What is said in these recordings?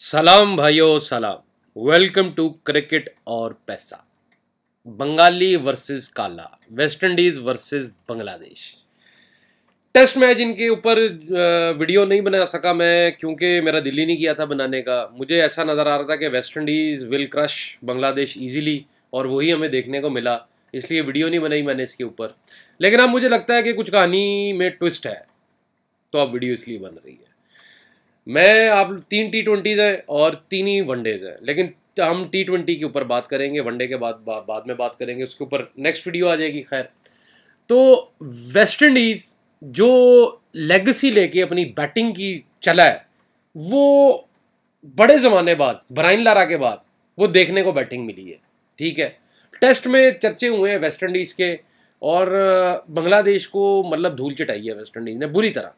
सलाम भाइयों सलाम वेलकम टू क्रिकेट और पैसा बंगाली वर्सेस काला West Indies versus Bangladesh test match इनके ऊपर वीडियो नहीं बना सका मैं क्योंकि मेरा दिल्ली नहीं किया था बनाने का मुझे ऐसा नज़र आ रहा था कि West Indies will crush Bangladesh easily और वही हमें देखने को मिला इसलिए वीडियो नहीं बनाई मैंने इसके ऊपर लेकिन अब मुझे लगता है कि कुछ कहानी में ट्विस्ट है तो अब वीडियो इसलिए बन रही है मैं आप तीन टी ट्वेंटीज़ है और तीन ही वनडेज़ हैं लेकिन हम टी ट्वेंटी के ऊपर बात करेंगे वनडे के बाद बा, बाद में बात करेंगे उसके ऊपर नेक्स्ट वीडियो आ जाएगी खैर तो वेस्ट इंडीज़ जो लेगेसी लेके अपनी बैटिंग की चला है वो बड़े ज़माने बाद ब्राइन लारा के बाद वो देखने को बैटिंग मिली है ठीक है टेस्ट में चर्चे हुए हैं वेस्ट इंडीज़ के और बांग्लादेश को मतलब धूल चटाई है वेस्ट इंडीज़ ने बुरी तरह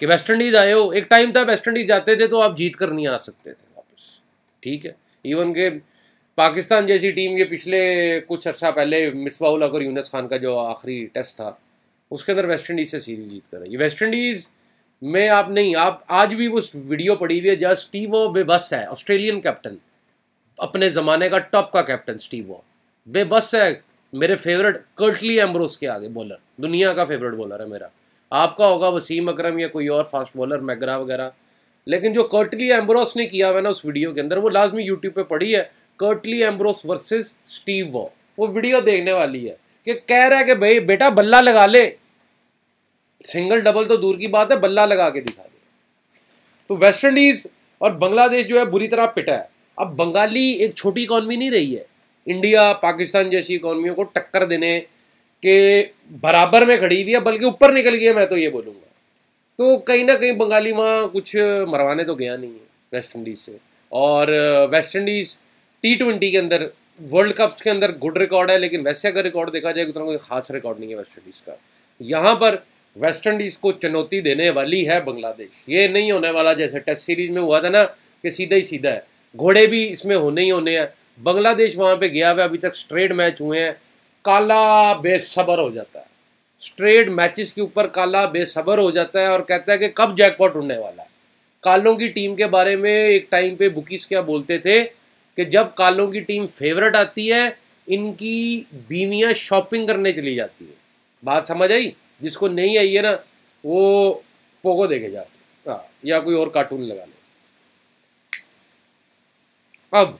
कि वेस्ट इंडीज आए हो एक टाइम था वेस्ट इंडीज जाते थे तो आप जीत कर नहीं आ सकते थे वापस ठीक है इवन के पाकिस्तान जैसी टीम ये पिछले कुछ अर्सा पहले मिसबाउल अगर यूनस खान का जो आखिरी टेस्ट था उसके अंदर वेस्ट इंडीज़ से सीरीज जीत कर रही वेस्ट इंडीज़ में आप नहीं आप आज भी वो वीडियो पड़ी हुई है जहाँ स्टीव वो बेबस है ऑस्ट्रेलियन कैप्टन अपने ज़माने का टॉप का कैप्टन स्टीव वो बेबस है मेरे फेवरेट कर्टली एम्ब्रोस के आगे बॉलर दुनिया का फेवरेट बॉलर है मेरा आपका होगा वसीम अकरम या कोई और फास्ट बॉलर मैगरा वगैरह लेकिन जो कर्टली एम्ब्रोस ने किया हुआ ना उस वीडियो के अंदर वो लाजमी यूट्यूब पर पढ़ी है Curtly Ambrose versus Steve Waugh वो वीडियो देखने वाली है कि कह रहा है कि भाई बेटा बल्ला लगा ले सिंगल डबल तो दूर की बात है बल्ला लगा के दिखा दे तो वेस्ट इंडीज और बांग्लादेश जो है बुरी तरह पिटा है अब बंगाली एक छोटी इकॉनमी नहीं रही है इंडिया पाकिस्तान जैसी इकॉनमियों को टक्कर देने के बराबर में खड़ी हुई है बल्कि ऊपर निकल गई है मैं तो ये बोलूँगा तो कहीं ना कहीं बंगाली वहाँ कुछ मरवाने तो गया नहीं है वेस्ट इंडीज़ से और वेस्ट इंडीज़ टी ट्वेंटी के अंदर वर्ल्ड कप्स के अंदर गुड रिकॉर्ड है लेकिन वैसे अगर रिकॉर्ड देखा जाए उतना कोई खास रिकॉर्ड नहीं है वेस्ट इंडीज़ का यहाँ पर वेस्ट इंडीज़ को चुनौती देने वाली है बांग्लादेश ये नहीं होने वाला जैसे टेस्ट सीरीज में हुआ था ना कि सीधा ही सीधा है घोड़े भी इसमें होने ही होने हैं बांग्लादेश वहाँ पे गया हुआ अभी तक स्ट्रेट मैच हुए हैं काला बेसब्र हो जाता है स्ट्रेट मैचेस के ऊपर काला बेसब्र हो जाता है और कहता है कि कब जैकपॉट उड़ने वाला है कालों की टीम के बारे में एक टाइम पे बुकीस क्या बोलते थे कि जब कालों की टीम फेवरेट आती है इनकी बीवियाँ शॉपिंग करने चली जाती है बात समझ आई जिसको नहीं आई है ना वो पोगो देखे जाते हाँ या कोई और कार्टून लगा ले अब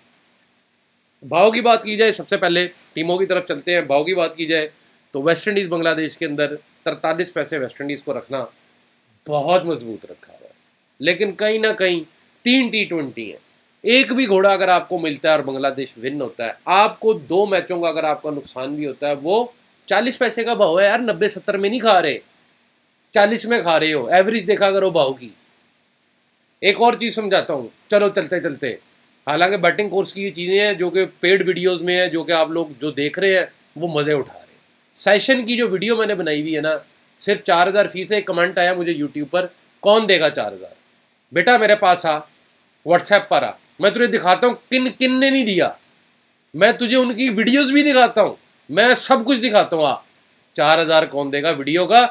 भाव की बात की जाए सबसे पहले टीमों की तरफ चलते हैं भाव की बात की जाए तो वेस्ट इंडीज़ बांग्लादेश के अंदर तरतालीस पैसे वेस्ट इंडीज़ को रखना बहुत मजबूत रखा हुआ है लेकिन कहीं ना कहीं तीन टी ट्वेंटी हैं एक भी घोड़ा अगर आपको मिलता है और बांग्लादेश विन होता है आपको दो मैचों का अगर आपका नुकसान भी होता है वो चालीस पैसे का भाव है यार नब्बे सत्तर में नहीं खा रहे चालीस में खा रहे हो एवरेज देखा करो भाव की एक और चीज़ समझाता हूँ चलो चलते चलते हालांकि बैटिंग कोर्स की ये चीज़ें हैं जो कि पेड वीडियोस में है जो कि आप लोग जो देख रहे हैं वो मज़े उठा रहे हैं सेशन की जो वीडियो मैंने बनाई हुई है ना सिर्फ चार हज़ार फीस एक कमेंट आया मुझे यूट्यूब पर कौन देगा चार हज़ार बेटा मेरे पास आ व्हाट्सएप पर आ मैं तुझे दिखाता हूँ किन किन ने नहीं दिया मैं तुझे उनकी वीडियोज़ भी दिखाता हूँ मैं सब कुछ दिखाता हूँ आ चार हज़ार कौन देगा वीडियो का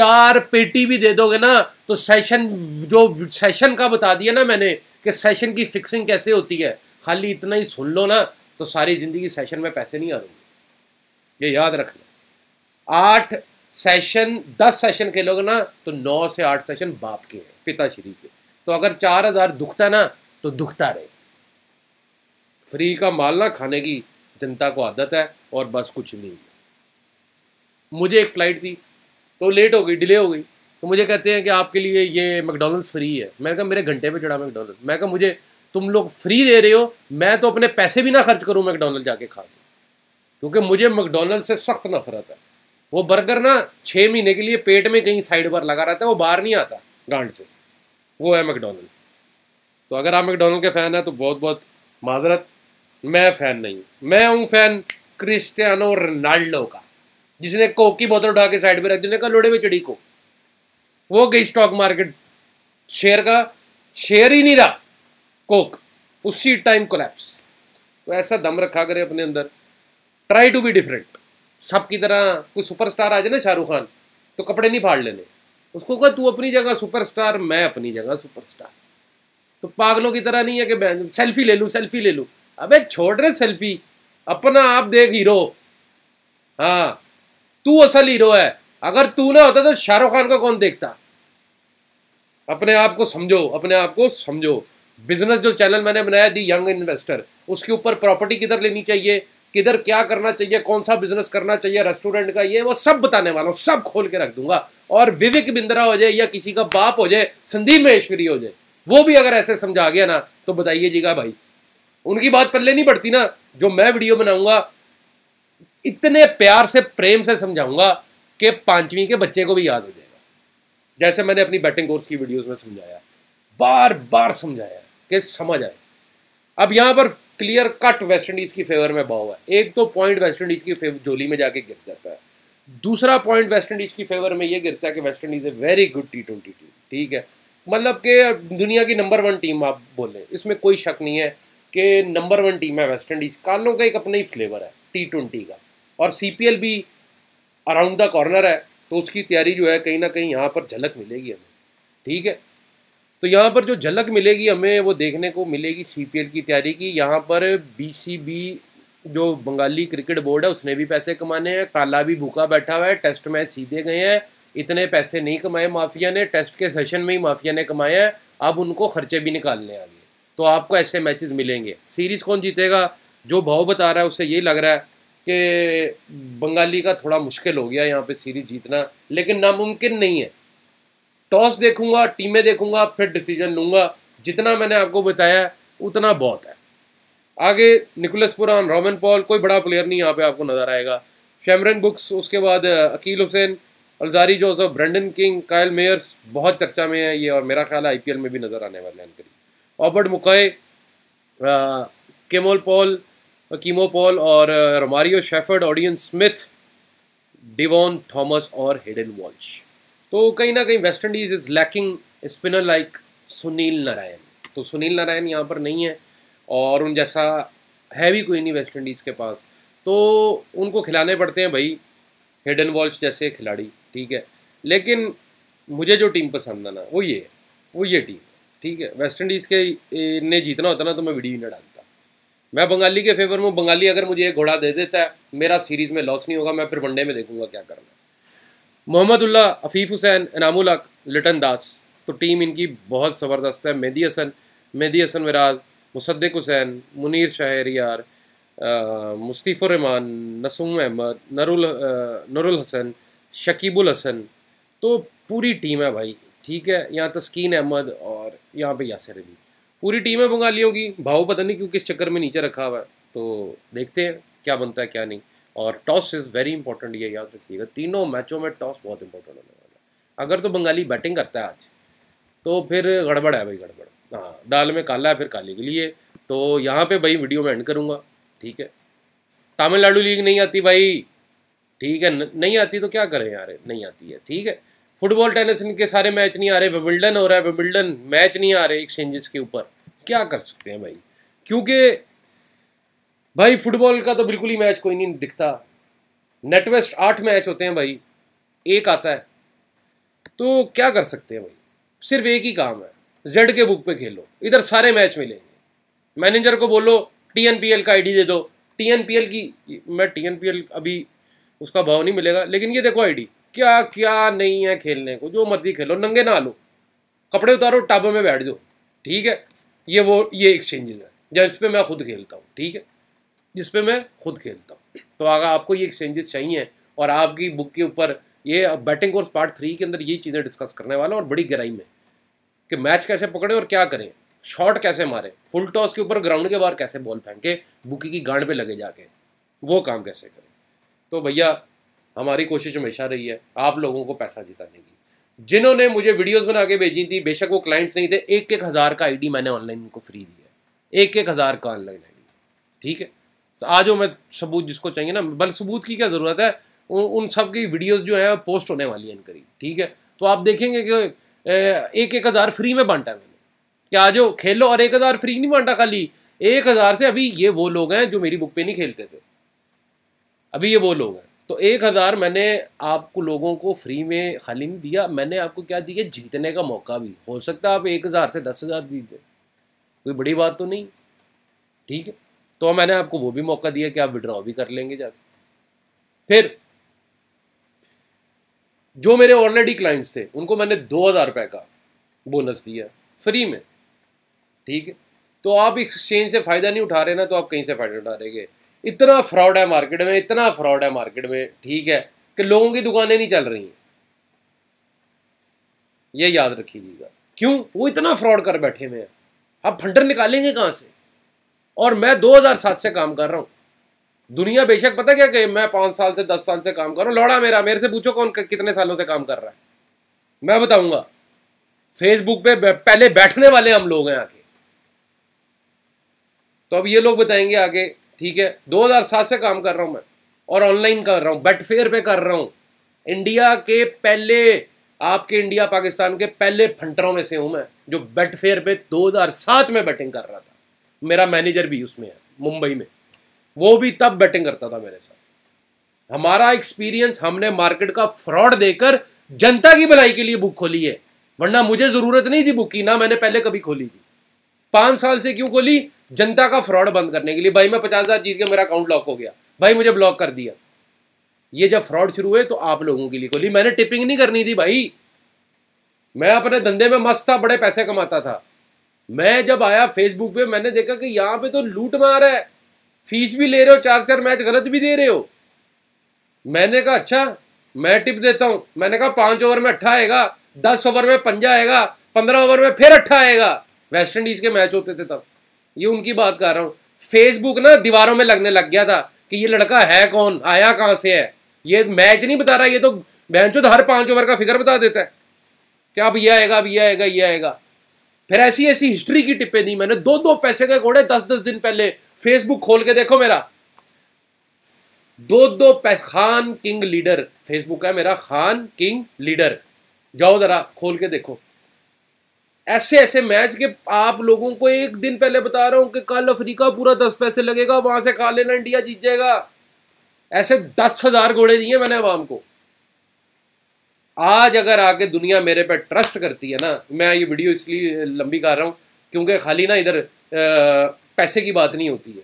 चार पेटी भी दे दोगे ना तो सेशन जो सेशन का बता दिया ना मैंने कि सेशन की फिक्सिंग कैसे होती है खाली इतना ही सुन लो ना तो सारी ज़िंदगी सेशन में पैसे नहीं आ ये याद रखना आठ सेशन दस सेशन खेलोगे ना तो नौ से आठ सेशन बाप के हैं पिताश्री के तो अगर चार हज़ार दुखता ना तो दुखता रहे फ्री का माल ना खाने की जनता को आदत है और बस कुछ नहीं मुझे एक फ़्लाइट थी तो लेट हो गई डिले हो गई तो मुझे कहते हैं कि आपके लिए ये मैकडोनल्ड्स फ्री है मैंने कहा मेरे घंटे पे चढ़ा मैकडोनल्ड मैं कहा मुझे तुम लोग फ्री दे रहे हो मैं तो अपने पैसे भी ना खर्च करूँ मैकडोनल्ड जाके खा के क्योंकि मुझे मैकडोनल्ड से सख्त नफरत है वो बर्गर ना छः महीने के लिए पेट में कहीं साइड पर लगा रहता है वो बाहर नहीं आता गांड से वो है मैकडोनल्ड तो अगर आप मैकडोनल्ड के फ़ैन हैं तो बहुत बहुत माजरत मैं फ़ैन नहीं हूँ मैं हूँ फ़ैन क्रिस्टियानो रोनाल्डो का जिसने कोक की बोतल उठा के साइड पर रख दी कहा लोड़े में चढ़ी कोक वो गई स्टॉक मार्केट शेयर का शेयर ही नहीं रहा कोक उसी टाइम कोलैप्स तो ऐसा दम रखा करें अपने अंदर ट्राई टू बी डिफरेंट सब की तरह कोई सुपरस्टार आ जाए ना शाहरुख खान तो कपड़े नहीं फाड़ लेने उसको कहा तू अपनी जगह सुपरस्टार मैं अपनी जगह सुपरस्टार तो पागलों की तरह नहीं है कि मैं सेल्फी ले लूँ सेल्फी ले लूँ अबे छोड़ रहे सेल्फी अपना आप देख हीरो हाँ तू असल हीरो है अगर तू ना होता तो शाहरुख खान का कौन देखता अपने आप को समझो अपने आप को समझो बिजनेस जो चैनल मैंने बनाया दी यंग इन्वेस्टर उसके ऊपर प्रॉपर्टी किधर लेनी चाहिए किधर क्या करना चाहिए कौन सा बिजनेस करना चाहिए रेस्टोरेंट का ये वो सब बताने वाला हूँ सब खोल के रख दूंगा और विवेक बिंद्रा हो जाए या किसी का बाप हो जाए संदीप महेश्वरी हो जाए वो भी अगर ऐसे समझा गया ना तो बताइए जीगा भाई उनकी बात पल्ले नहीं पड़ती ना जो मैं वीडियो बनाऊंगा इतने प्यार से प्रेम से समझाऊंगा कि पांचवीं के बच्चे को भी याद हो जाएगा जैसे मैंने अपनी बैटिंग कोर्स की वीडियोस में समझाया बार बार समझाया कि समझ आए अब यहां पर क्लियर कट वेस्ट इंडीज़ की फेवर में भाव है एक तो पॉइंट वेस्ट इंडीज़ की जोली में जाके गिर जाता है दूसरा पॉइंट वेस्ट इंडीज़ की फेवर में यह गिरता है कि West Indies a very good T twenty team ठीक है मतलब कि दुनिया की नंबर वन टीम आप बोले इसमें कोई शक नहीं है कि नंबर वन टीम है वेस्ट इंडीज़ कानों का एक अपना ही फ्लेवर है टी ट्वेंटी का और सी भी अराउंड द कॉर्नर है तो उसकी तैयारी जो है कहीं ना कहीं यहाँ पर झलक मिलेगी हमें ठीक है तो यहाँ पर जो झलक मिलेगी हमें वो देखने को मिलेगी सी की तैयारी की यहाँ पर बी जो बंगाली क्रिकेट बोर्ड है उसने भी पैसे कमाने हैं काला भी भूखा बैठा हुआ है टेस्ट मैच सीधे गए हैं इतने पैसे नहीं कमाए माफिया ने टेस्ट के सेशन में ही माफिया ने कमाए हैं अब उनको खर्चे भी निकालने आगे तो आपको ऐसे मैचेस मिलेंगे सीरीज़ कौन जीतेगा जो भाव बता रहा है उससे ये लग रहा है कि बंगाली का थोड़ा मुश्किल हो गया यहाँ पे सीरीज जीतना लेकिन नामुमकिन नहीं है टॉस देखूंगा टीमें देखूंगा फिर डिसीजन लूंगा जितना मैंने आपको बताया उतना बहुत है आगे निकोलस पुरान रोमन पॉल कोई बड़ा प्लेयर नहीं यहाँ पे आपको नज़र आएगा शैमरन बुक्स उसके बाद Akeal Hosein Alzarri Joseph Brandon King Kyle Mayers बहुत चर्चा में है ये और मेरा ख्याल है आईपीएल में भी नज़र आने वाले हैं करीब Obed McCoy Keemo Paul Keemo Paul और Romario Shepherd Odean Smith Devon Thomas और हिडन वॉल्श तो कहीं ना कहीं West Indies is lacking spinner like Sunil Narine तो सुनील नारायण यहाँ पर नहीं है और उन जैसा है भी कोई नहीं वेस्ट इंडीज़ के पास तो उनको खिलाने पड़ते हैं भाई हिडन वॉल्स जैसे खिलाड़ी ठीक है लेकिन मुझे जो टीम पसंद है ना वो ये है वो ये टीम ठीक है वेस्ट इंडीज़ के ने जीतना होता ना तो मैं वीडियो ना डालता मैं बंगाली के फेवर में बंगाली अगर मुझे एक घोड़ा दे देता है मेरा सीरीज में लॉस नहीं होगा मैं फिर वनडे में देखूंगा क्या करना मोहम्मदुल्ला अफीफ हुसैन इनामुल हक लिटन दास तो टीम इनकी बहुत ज़बरदस्त है मेहदी हसन मेहदी हसन विराज मुसद्दिक हुसैन मुनीर यार मुस्तीफ़ुररहमान नसूम अहमद नरुल नरुल हसन शकीबुल हसन तो पूरी टीम है भाई ठीक है यहाँ तस्कीन अहमद और यहाँ पे यासर अली पूरी टीम है बंगालियों की भाव पता नहीं क्यों किस चक्कर में नीचे रखा हुआ है तो देखते हैं क्या बनता है क्या नहीं और टॉस इज़ वेरी इंपॉर्टेंट ये याद रखिएगा तीनों मैचों में टॉस बहुत इंपॉर्टेंट होने वाला है अगर तो बंगाली बैटिंग करता है आज तो फिर गड़बड़ है भाई गड़बड़ हाँ दाल में काला है फिर काले के लिए तो यहाँ पे भाई वीडियो में एंड करूँगा ठीक है तमिलनाडु लीग नहीं आती भाई ठीक है नहीं आती तो क्या करें यार नहीं आती है ठीक है फुटबॉल टेनिस इनके सारे मैच नहीं आ रहे विबिल्डन हो रहा है विबिल्डन मैच नहीं आ रहे एक्सचेंजेस के ऊपर क्या कर सकते हैं भाई क्योंकि भाई फुटबॉल का तो बिल्कुल ही मैच कोई नहीं दिखता नेटवेस्ट आठ मैच होते हैं भाई एक आता है तो क्या कर सकते हैं भाई सिर्फ एक ही काम है जेड के बुक पे खेलो इधर सारे मैच मिलेंगे मैनेजर को बोलो टी का आईडी दे दो टी की मैं टी अभी उसका भाव नहीं मिलेगा लेकिन ये देखो आईडी क्या क्या नहीं है खेलने को जो मर्जी खेलो नंगे ना लो कपड़े उतारो टाबों में बैठ जाओ ठीक है ये वो ये एक्सचेंजेस हैं इस पर मैं खुद खेलता हूँ ठीक है जिस मैं खुद खेलता हूँ तो अगर आपको ये एक्सचेंजेस चाहिए और आपकी बुक के ऊपर ये बैटिंग कोर्स पार्ट थ्री के अंदर ये चीज़ें डिस्कस करने वाला और बड़ी गहराई में कि मैच कैसे पकड़े और क्या करें शॉट कैसे मारें फुल टॉस के ऊपर ग्राउंड के बाहर कैसे बॉल फेंके बुकी की गांड पे लगे जाके वो काम कैसे करें तो भैया हमारी कोशिश हमेशा रही है आप लोगों को पैसा जिताने की जिन्होंने मुझे वीडियोस बना के भेजी थी बेशक वो क्लाइंट्स नहीं थे एक एक हज़ार का आईडी मैंने ऑनलाइन उनको फ्री दिया एक एक हज़ार का ऑनलाइन आईडी ठीक है तो आज वो मैं सबूत जिसको चाहिए ना बल सबूत की क्या ज़रूरत है उन, उन सब की वीडियोज़ जो है पोस्ट होने वाली है करीब ठीक है तो आप देखेंगे कि एक एक हज़ार फ्री में बांटा मैंने क्या आज खेलो और एक हज़ार फ्री नहीं बांटा खाली एक हज़ार से अभी ये वो लोग हैं जो मेरी बुक पे नहीं खेलते थे अभी ये वो लोग हैं तो एक हज़ार मैंने आपको लोगों को फ्री में खाली नहीं दिया मैंने आपको क्या दिया जीतने का मौका भी हो सकता है आप एक हज़ार से दस हज़ार जीत दें कोई बड़ी बात तो नहीं ठीक है तो मैंने आपको वो भी मौका दिया कि आप विड्रॉ भी कर लेंगे जाके फिर जो मेरे ऑलरेडी क्लाइंट्स थे उनको मैंने दो हज़ार रुपये का बोनस दिया फ्री में ठीक है तो आप एक्सचेंज से फ़ायदा नहीं उठा रहे ना तो आप कहीं से फ़ायदा उठा रहे इतना फ्रॉड है मार्केट में इतना फ्रॉड है मार्केट में ठीक है कि लोगों की दुकानें नहीं चल रही ये याद रखिएगा क्यों वो इतना फ्रॉड कर बैठे हुए हैं आप फंडर निकालेंगे कहाँ से और मैं 2007 से काम कर रहा हूँ दुनिया बेशक पता क्या कहे मैं पाँच साल से दस साल से काम कर रहा हूँ लौड़ा मेरा मेरे से पूछो कौन कितने सालों से काम कर रहा है मैं बताऊंगा फेसबुक पे पहले बैठने वाले हम लोग हैं आके तो अब ये लोग बताएंगे आगे ठीक है 2007 से काम कर रहा हूं मैं और ऑनलाइन कर रहा हूं बेटफेयर पे कर रहा हूं इंडिया के पहले आपके इंडिया पाकिस्तान के पहले फंटरों में से हूं मैं जो बेटफेयर पे 2007 में बैटिंग कर रहा था मेरा मैनेजर भी उसमें है मुंबई में वो भी तब बैटिंग करता था मेरे साथ हमारा एक्सपीरियंस हमने मार्केट का फ्रॉड देकर जनता की भलाई के लिए बुक खोली है वरना मुझे ज़रूरत नहीं थी बुक की ना मैंने पहले कभी खोली थी पांच साल से क्यों खोली जनता का फ्रॉड बंद करने के लिए भाई मैं पचास हज़ार जीत के मेरा अकाउंट लॉक हो गया भाई मुझे ब्लॉक कर दिया ये जब फ्रॉड शुरू हुए तो आप लोगों के लिए खोली मैंने टिपिंग नहीं करनी थी भाई मैं अपने धंधे में मस्त था बड़े पैसे कमाता था मैं जब आया फेसबुक पे मैंने देखा कि यहां पे तो लूट मार है फीस भी ले रहे हो चार चार मैच गलत भी दे रहे हो मैंने कहा अच्छा मैं टिप देता हूं मैंने कहा पांच ओवर में अट्ठा आएगा दस ओवर में पंजा आएगा पंद्रह ओवर में फिर अट्ठा आएगा वेस्ट इंडीज के मैच होते थे तब ये उनकी बात कर रहा हूँ फेसबुक ना दीवारों में लगने लग गया था कि ये लड़का है कौन आया कहाँ से है ये मैच नहीं बता रहा ये तो बहन चुद हर पाँच ओवर का फिगर बता देता है कि अब ये आएगा अब ये आएगा ये आएगा फिर ऐसी ऐसी हिस्ट्री की टिप्पे दी मैंने दो दो पैसे के घोड़े दस दस दिन पहले फेसबुक खोल के देखो मेरा दो दो खान किंग लीडर फेसबुक है मेरा खान किंग लीडर जाओ जरा खोल के देखो ऐसे ऐसे मैच के आप लोगों को एक दिन पहले बता रहा हूं कि कल अफ्रीका पूरा दस पैसे लगेगा वहां से काले ना इंडिया जीत जाएगा ऐसे दस हजार घोड़े दिए मैंने आवाम को आज अगर आके दुनिया मेरे पे ट्रस्ट करती है ना मैं ये वीडियो इसलिए लंबी कर रहा हूं क्योंकि खाली ना इधर पैसे की बात नहीं होती है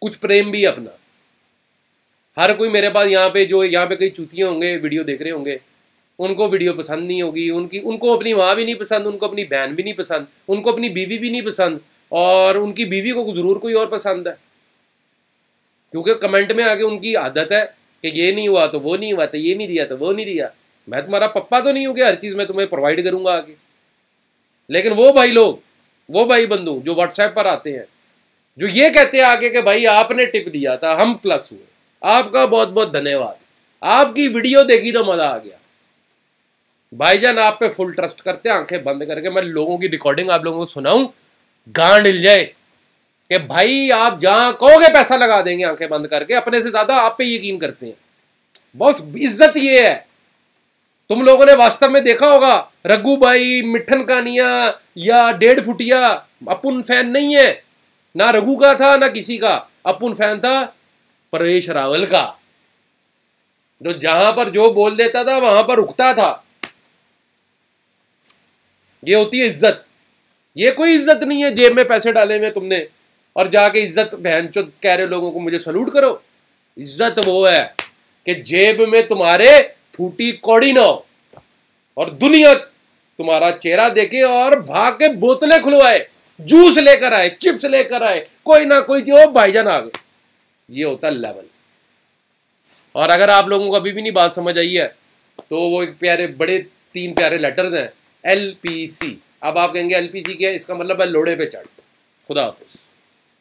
कुछ प्रेम भी अपना हर कोई मेरे पास यहाँ पे जो यहाँ पे कई चूतियाँ होंगे वीडियो देख रहे होंगे उनको वीडियो पसंद नहीं होगी उनकी उनको अपनी माँ भी नहीं पसंद उनको अपनी बहन भी नहीं पसंद उनको अपनी बीवी भी नहीं पसंद और उनकी बीवी को ज़रूर कोई और पसंद है क्योंकि कमेंट में आके उनकी आदत है कि ये नहीं हुआ तो वो नहीं हुआ तो ये नहीं दिया तो वो नहीं दिया मैं तुम्हारा पप्पा तो नहीं हूँ हर चीज़ मैं तुम्हें प्रोवाइड करूँगा आगे लेकिन वो भाई लोग वो भाई बंधु जो व्हाट्सएप पर आते हैं जो ये कहते हैं आगे कि भाई आपने टिप दिया था हम प्लस हुए आपका बहुत बहुत धन्यवाद आपकी वीडियो देखी तो मज़ा आ गया भाईजान आप पे फुल ट्रस्ट करते हैं आंखें बंद करके मैं लोगों की रिकॉर्डिंग आप लोगों को सुनाऊं गांड हिल जाए कि भाई आप जहां कहोगे पैसा लगा देंगे आंखें बंद करके अपने से ज्यादा आप पे यकीन करते हैं बस इज्जत ये है तुम लोगों ने वास्तव में देखा होगा रघु भाई मिठन कानिया या डेढ़ फुटिया अपुन फैन नहीं है ना रघु का था ना किसी का अपुन फैन था परेश रावल का जो जहां पर जो बोल देता था वहां पर रुकता था ये होती है इज्जत ये कोई इज्जत नहीं है जेब में पैसे डाले हुए तुमने और जाके इज्जत बहन चो कह रहे लोगों को मुझे सल्यूट करो इज्जत वो है कि जेब में तुम्हारे फूटी कौड़ी ना हो और दुनिया तुम्हारा चेहरा देखे और भाग के बोतलें खुलवाए जूस लेकर आए चिप्स लेकर आए कोई ना कोई जो भाईजान आ गए ये होता है लेवल और अगर आप लोगों को अभी भी नहीं बात समझ आई है तो वो एक प्यारे बड़े तीन प्यारे लेटर्स हैं एल पी सी अब आप कहेंगे एल पी सी क्या इसका मतलब है लोड़े पे चढ़ खुदा हाफिज़